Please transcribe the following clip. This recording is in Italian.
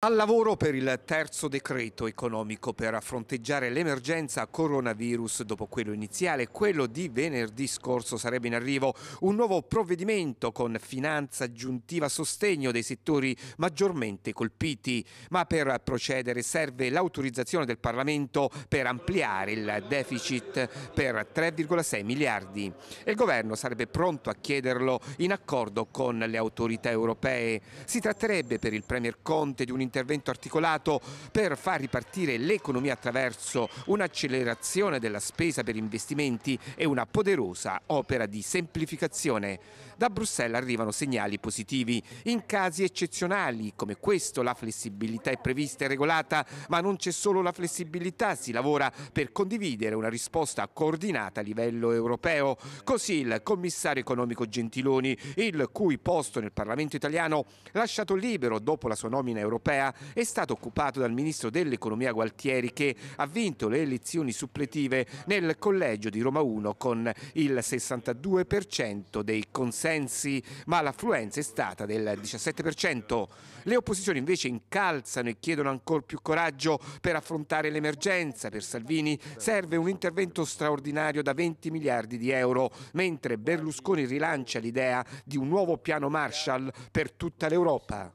Al lavoro per il terzo decreto economico per fronteggiare l'emergenza coronavirus dopo quello iniziale, quello di venerdì scorso sarebbe in arrivo un nuovo provvedimento con finanza aggiuntiva a sostegno dei settori maggiormente colpiti, ma per procedere serve l'autorizzazione del Parlamento per ampliare il deficit per 3,6 miliardi. e Il governo sarebbe pronto a chiederlo in accordo con le autorità europee. Si tratterebbe per il Premier Conte di un intervento articolato per far ripartire l'economia attraverso un'accelerazione della spesa per investimenti e una poderosa opera di semplificazione. Da Bruxelles arrivano segnali positivi. In casi eccezionali come questo la flessibilità è prevista e regolata, ma non c'è solo la flessibilità, si lavora per condividere una risposta coordinata a livello europeo. Così il commissario economico Gentiloni, il cui posto nel Parlamento italiano lasciato libero dopo la sua nomina europea, europea è stato occupato dal ministro dell'economia Gualtieri che ha vinto le elezioni suppletive nel collegio di Roma 1 con il 62% dei consensi, ma l'affluenza è stata del 17%. Le opposizioni invece incalzano e chiedono ancora più coraggio per affrontare l'emergenza. Per Salvini serve un intervento straordinario da 20 miliardi di euro, mentre Berlusconi rilancia l'idea di un nuovo piano Marshall per tutta l'Europa.